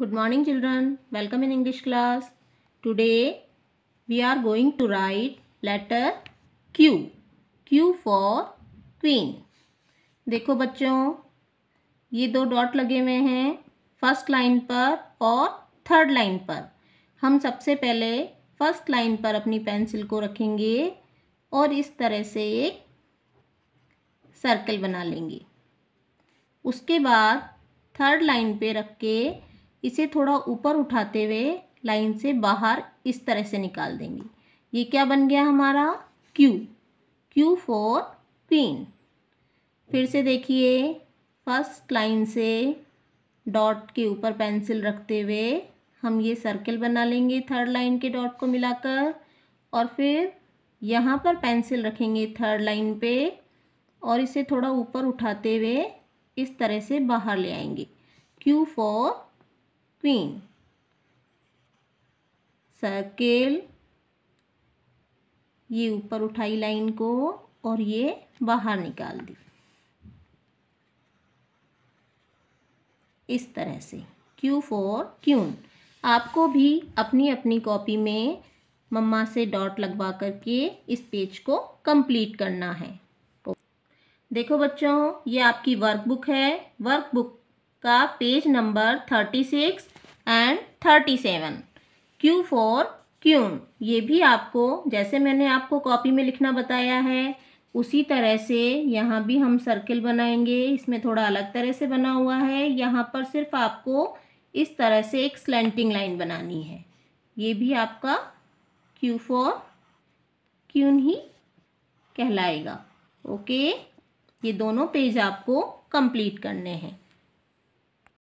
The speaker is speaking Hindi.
Good morning children. Welcome in English class. Today we are going to write letter Q. Q for queen. देखो बच्चों ये दो डॉट लगे हुए हैं फर्स्ट लाइन पर और थर्ड लाइन पर हम सबसे पहले फर्स्ट लाइन पर अपनी पेंसिल को रखेंगे और इस तरह से एक सर्कल बना लेंगे उसके बाद थर्ड लाइन पे रख के इसे थोड़ा ऊपर उठाते हुए लाइन से बाहर इस तरह से निकाल देंगे ये क्या बन गया हमारा क्यू क्यू फॉर पिन फिर से देखिए फर्स्ट लाइन से डॉट के ऊपर पेंसिल रखते हुए हम ये सर्कल बना लेंगे थर्ड लाइन के डॉट को मिलाकर और फिर यहाँ पर पेंसिल रखेंगे थर्ड लाइन पे और इसे थोड़ा ऊपर उठाते हुए इस तरह से बाहर ले आएंगे क्यू फॉर क्वीन सर्केल ये ऊपर उठाई लाइन को और ये बाहर निकाल दी इस तरह से क्यू फॉर क्यून आपको भी अपनी अपनी कॉपी में मम्मा से डॉट लगवा करके इस पेज को कंप्लीट करना है देखो बच्चों ये आपकी वर्कबुक है वर्कबुक का page number thirty six and thirty seven Q four क्यून ये भी आपको जैसे मैंने आपको कॉपी में लिखना बताया है उसी तरह से यहाँ भी हम सर्किल बनाएंगे इसमें थोड़ा अलग तरह से बना हुआ है यहाँ पर सिर्फ आपको इस तरह से एक स्लेंटिंग लाइन बनानी है ये भी आपका क्यू फॉर क्यून ही कहलाएगा ओके ये दोनों पेज आपको कंप्लीट करने हैं